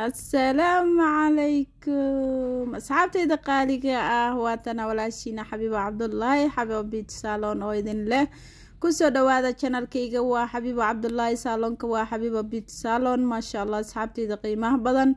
assalaamu calaykum asxaabtayda qaaliga ah waatana walaashiina xabiiba cabdulaahi xabiibo biij saalon oo idin leh kusoo dhawaada janalkayga waa xabiiba cabdulaahi saaloonka waa xabiiba biij saalon maasha allah asxaabtayda qiimaha badan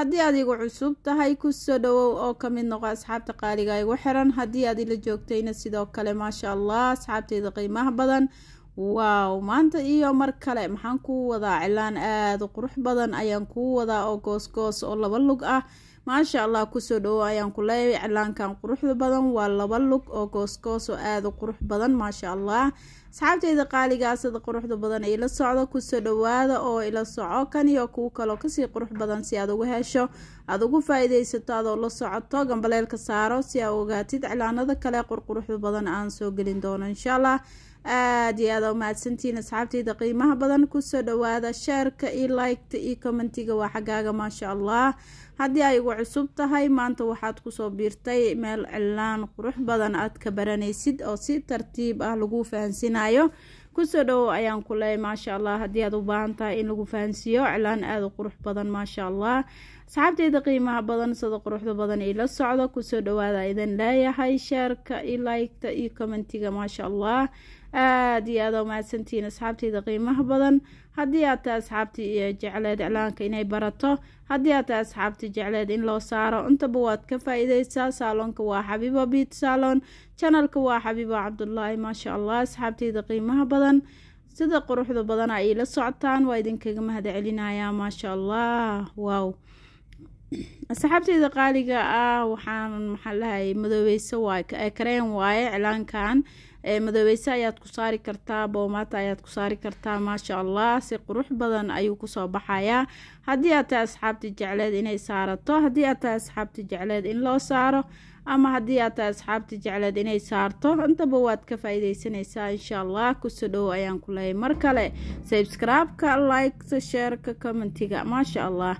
haddii aad igu cusub tahay kusoo dhawow oo kamid noqo asxaabta qaaliga igu xiran haddii aad ila joogtayna sidoo kale maasha allah asxaabtayda qiimaha badan waaw maanta iyo mar kale maxaan kuu wadaa cilaan aada qurux badan ayaan kuu wadaa oo goosgoos oo laba lug ah maasha allah kusoo dhawo ayaan ku leeyahay cilaankan quruxda badan waa laba lug oo gooskoos oo aada qurux badan maasha allah asxaabteyda qaaligaa sida quruxda badan ila socda kusoo dhawaada oo ila soco kan iyo kuu kaloo kasii qurux badan si aad ugu hesho aad ugu faa-iideysato adoo la socoto gambaleelka saaro si aa ogaatid cilaanada kale qurquruxda badan aan soo gelin doono insha allah aad iyo aad umahadsantiin asxaabteyda qiimaha badan kusoo dhawaada sheerka iyo liketa iyo commentiga waa xagaaga maasha allah haddii ay igu cusub tahay maanta waxaad kusoo biirtay meel cilaan qurux badan aad ka baranaysid oo si tartiib ah lagu fahansinaayo kusoo dhowow ayaan ku leey maasha allah haddii aad u baahan tahay in lagu fahansiiyo cilaan aada u qurux badan maasha allah asxaabteeda qiimaha badan sida quruxda badan ila socda kusoo dhawaada idan leeyahay sheerka iyo laygta iyo commentiga maasha allah aada iyo aada umahadsantihiin asxaabteyda qiimaha badan haddii aad tahay asxaabtii jecleed iclaanka inay barato haddii aad tahay asxaabtii jecleed in loo saaro intaba waad ka faa-ideysaa saaloonka waa xabiibo biit saalon janalka waa xabiibo cabdulaahi maasha allah asxaabteyda qiimaha badan sida quruxda badana ay la socotaan waa idinkaga mahad celinayaa maasha allah wow asxaabteyda qaaliga ah waxaan maxaa lahayay madoobeyse waay kareen waaye cilaankan madoobeyse ayaad ku saari kartaa boomaata ayaad ku saari kartaa maasha allah si qurux badan ayuu kusoo baxayaa haddii aad tahay asxaabtii jecleed inay saarato haddii aad tahay asxaabtii jecleed in loo saaro ama haddii aad tahay asxaabtii jecleed inay saarto intaba waad ka faaiidaysanaysaa iideysanaysaa insha allah kuso dhow ayaan ku lehay mar kale sabskraibka likes sheerka commentiga maasha allah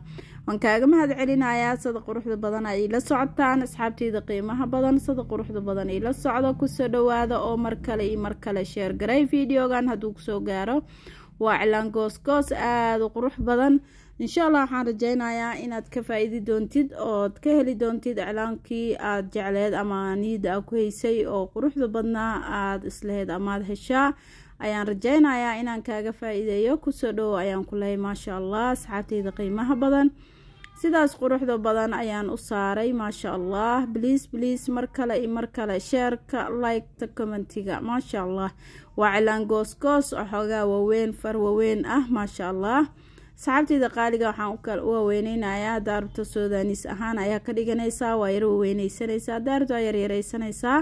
waan kaaga mahad celinayaa sada quruxda badan ay la socotaan asxaabteyda qiimaha badan sada quruxda badan ay la socdo kusoo dhawaada oo mar kale iyo mar kale sheer garay videogan hadduu kusoo gaaro waa cilaan goos-goos aada u qurux badan insha allah waxaan rajaynayaa inaad ka faa'iidi doontid ood ka heli doontid iclaankii aad jecleed ama niyadda aad ku haysay oo quruxda badnaa aad isleheed amaad heshaa ayaan rajeynayaa inaan kaaga faa-iideeyo kusoo dhowow ayaan ku lehay maasha allah asxaabteyda qiimaha badan sidaas quruxda badan ayaan u saaray maasha allah bliis bliis mar kale iyo mar kale sheerka liketa commentiga maasha allah waa cilaan goosgoos oo xoogaa waaweyn far waaweyn ah maasha allah saxaabteyda qaaliga waxaan u waaweyneynaya daarubta soodaanis ahaan ayaa ka dhiganaysaa waa yaro waaweyneysanysaa daarubta waa yaryareysanaysaa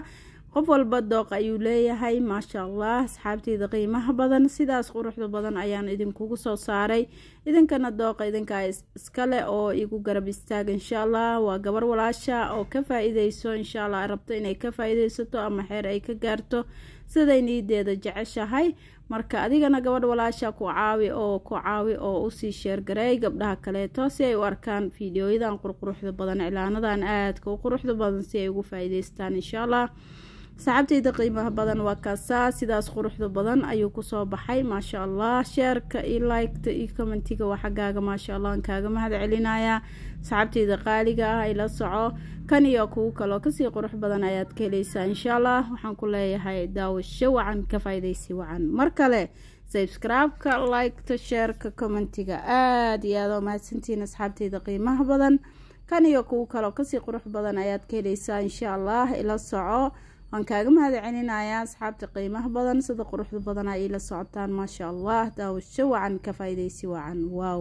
qof walba dooq ayuu leeyahay maasha allah asxaabtiida qiimaha badan sidaas quruxda badan ayaan idinkugu soo saaray idinkana dooqa idinkaa iskale oo igu garab istaaga insha allah waa gabar walaasha oo ka faa-ideyso insha allah rabto inay ka faa-ideysato ama xeer ay ka gaarto siday niideeda jeceshahay marka adigana gabadh walaasha ku caawi oo ku caawi oo usii sheergaray gabdhaha kaleeto si ay u arkaan fiidiyooyadan qurquruxda badan cilaanadan aadka u quruxda badan si ay ugu faa-iideystaan insha allah saxabtayda qiimaha badan waa kaasaa sidaas quruxda badan ayuu kusoo baxay maasha allah sheerka io liketa io commentiga waa xaggaaga maasha allah aan kaaga mahad celinayaa saxabtayda qaaliga ah ila soco kan iyo kuwo kaloo kasii qurux badan ayaad ka helaysaa insha allah waxaan ku leeyahay daawasho wacan ka faa'iidaysi wacan mar kale sabscribe-ka liketa sheerka commentiga aada iyo aada oo mahadsantiin asxaabtayda qiimaha badan kan iyo kuwo kaloo kasii qurux badan ayaad ka helaysaa insha allah ila soco waan kaaga mahadcelinayaa asxaabta qiimaha badan sida quruxda badanaa iila socotaan maasha allah daawasho wacan ka faa wacan waaw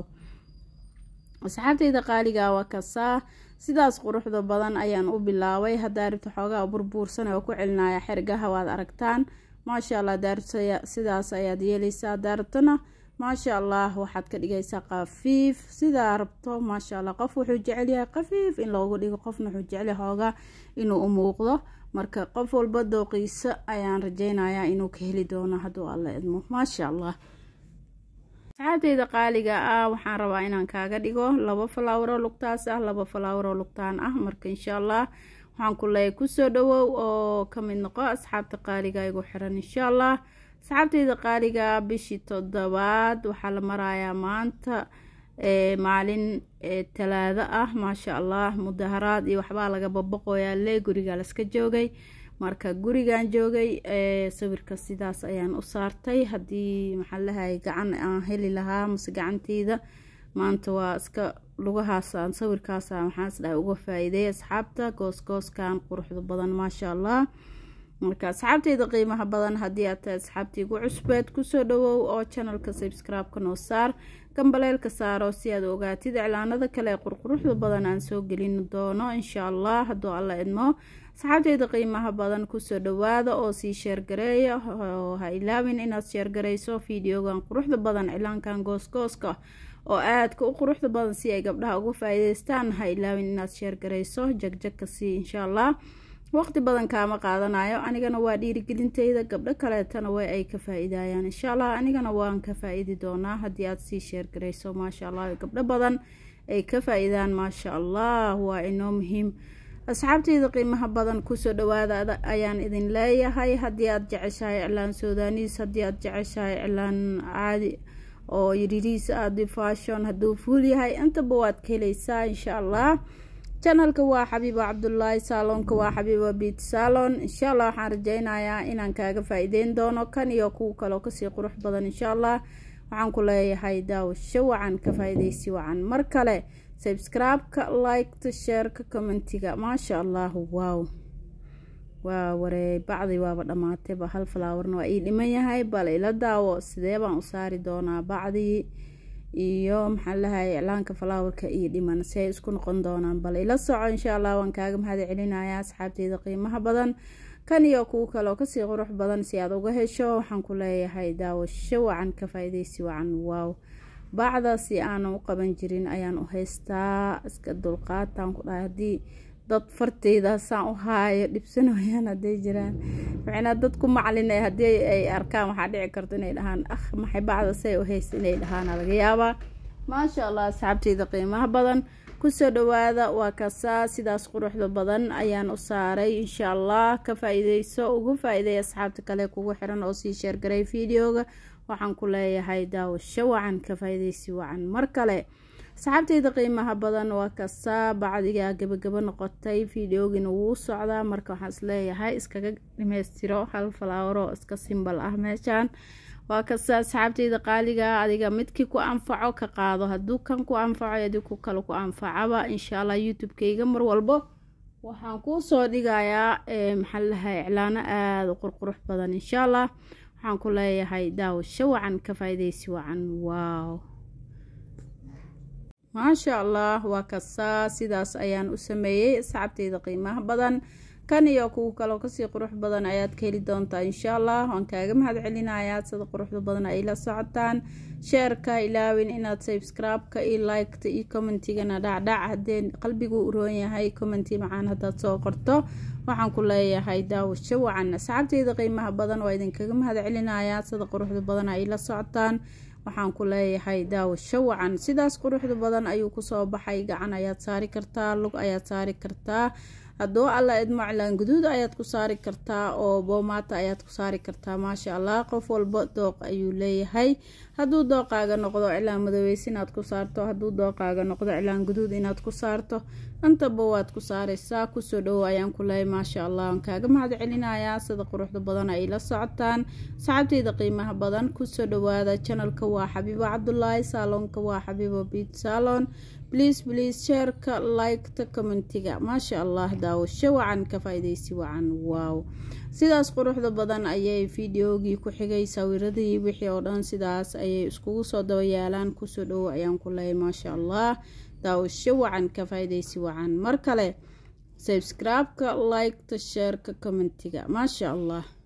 asxaabtayda qaaligaa ah waa kasaa sidaas quruxda badan ayaan u bilaabay haddaa rabta xoogaa burbuursan oo ku celinaya xergaha waad aragtaan maasha allah daarto sidaas ayaad yeelaysaa daartona maasha allah waxaad ka dhigaysaa khafiif sidaa rabto maasha allah qof wuxuu jecelyahay khafiif in loogu dhigo qofna wuxuu jecelyahay xoogaa inuu u muuqdo marka qof walba dooqiiso ayaan rajeynayaa inuu ka heli doono hadduu alla idmo maasha allah saxaabteyda qaaliga ah waxaan rabaa inaan kaaga dhigo labo falaawaro lugtaas ah labo falaawaro lugtaan ah marka insha allah waxaan ku leeya kusoo dhawow oo ka mid noqo asxaabta qaaliga igu xiran insha allah asxaabteyda qaaliga bishii toddobaad waxaa la marayaa maanta maalin talaado ah maasha allah mudaharaad iyo waxbaa laga baboqoyaa le gurigaa laska joogay marka gurigan joogay sawirka sidaas ayaan u saartay haddii maxaa lahay gacan aan heli lahaa mase gacanteyda maanta waa iska lugahaasaan sawirkaasa maxaasdhahay uga faa asxaabta goosgooskan quruxda badan maasha allah marka asxaabteyda qiimaha badan haddii aad tahay asxaabtii igu cusbeed kusoo dhawow oo channelka subscribe-ka noo saar gambaleelka saaro si aad ogaatid iclaanada kale ee qurquruxda badan aan soo gelin doono insha allah hadduu alla idmo asxaabteyda qiimaha badan kusoo dhawaada oo sii sheergareeya oo ha ilaabin inaad sheergarayso fideogan quruxda badan cilaankan goosgooska oo aadka u quruxda badan si ay gabdhaha uga faa-iideystaan ha ilaabin inaad sheergarayso jagjagka sii insha allah waqti badan kaama qaadanayo anigana waa dhiirigelinteyda gabdho kaleetana way ay ka faa-iidayaan insha allah anigana waan ka faaiidi doonaa haddii aad sii sheergarayso maasha allah gabdho badan ay ka faa-iidaan maasha allah waa inoo muhiim asxaabteyda qiimaha badan kusoo dhawaada ayaan idin leeyahay haddii aad jeceshahay iclaan suudaniis haddii aad jeceshahay iclaan caadi oo yiririis adi fashon hadduu fuul yahay intaba waad ka helaysaa insha allah janalka waa xabiiba cabdulaahi saaloonka waa xabiiba biit saalon insha allah waxaan rajeynayaa inaan kaaga faaiideyn doono kan iyo kuwa kaloo kasii qurux badan insha allah waxaan ku leeyahay daawasho wacan ka faaiideysi wacan mar kale sabscribe-ka liketa sheerka commentiga maasha allahu waaw waa waree bacdi waaba dhammaatayba hal falaawarna waa ii dhiman yahay bal ila daawo sidee baan u saari doonaa bacdii iyo maxaan lahay laanka falaawarka iyo dhiman si ay isku noqon doonaan bal ila soco insha allah waan kaaga mahad celinaya asxaabteeda qiimaha badan kan iyo kuwo kale kasii qurux badan si aad uga hesho waxaan ku leeyahay daawasho wacan ka faa wacan waaw baacda si aanan u qaban jirin ayaan u haystaa iska dulqaatan ku dhahay haddii dad farteyda saan u haayo dhibsanooyaan hadday jiraan macnaa dad ku haddii ay arkaan waxaa dhici karto inay dhahaan ah maxay bacda say u haysa inay dhahaana laga yaabaa maasha allah asxaabteyda qiimaha badan kusoo dhawaada waa kasaa sidaas quruxda badan ayaan u saaray insha allah ka faa ugu faa asxaabta kale kugu xiran oo sii sheergaray videoga waxaan ku leeyahay daawasho wacan ka faa wacan mar kale saxaabteyda qiimaha badan waa kastaa cadigaa gebagabo noqotay videogina wuu socdaa marka waxaan isleeyahay iskaga dhimeystiro hal falaawaroo iska simbal ah meeshaan waa kasa saxaabteyda qaaliga adiga midkii ku anfaco ka qaado hadduu kan ku anfaco adiku kale ku anfacaba insha allah youtube mar walbo waxaan kuu soo dhigayaa maxaalahaa iclaano aada u qurqurux badan insha allah waxaan ku leeyahay daawo shawacan ka faa wacan waw maasha allah waa kasaa sidaas ayaan u sameeyey sacabteyda qiimaha badan kan iyo kuwa kaloo kasii qurux badan ayaad ka heli doontaa insha allah waan kaaga mahad celinayaa sida quruxda badan ay la socotaan sheerka ilaawin inaad sabscribe-ka iyo liketa iyo commentigana dhacdhac haddee qalbigu uroon yahay commenti macaan haddaad soo qorto waxaan ku leeyahay daawasho wacan asxaabteyda qiimaha badan waa idinkaga mahad celinayaa sida quruxda badan ay la socotaan waxaan ku leeyahay daawo shawacan sidaas quruxda badan ayuu kusoo baxay gacan ayaad saari kartaa lug ayaad saari kartaa haddaba alla idmaclan guduud ayaad ku saari kartaa oo boomaata ayaad ku saari kartaa maasha allah qof walba dooq ayuu leeyahay hadduu dooqaaga noqdo cilaan madoweys inaad ku saarto hadduu dooqaaga noqdo cilaan guduud inaad ku saarto dhantaba waad ku saaraysaa kusoo dhowo ayaan ku lehay maasha allah aan kaaga mahad celinayaa sida quruxda badan ay la socotaan saxaabteyda qiimaha badan kusoo dhowaada janalka waa xabiibo cabdulaahi saaloonka waa xabiibo biid saalon bliis bliis sheerka liketa commentiga maasha allah daawasho wacan ka faa wacan waaw sidaas quruxda badan ayay fideogii ku xigay sawiradii wixii oo dhan sidaas ayay iskugu soo daba yaalaan kusoo dhowo ayaan ku leeyay maasha allah daawasho wacan ka faa wacan mar kale sabskraib-ka liketa sheerka commentiga maasha allah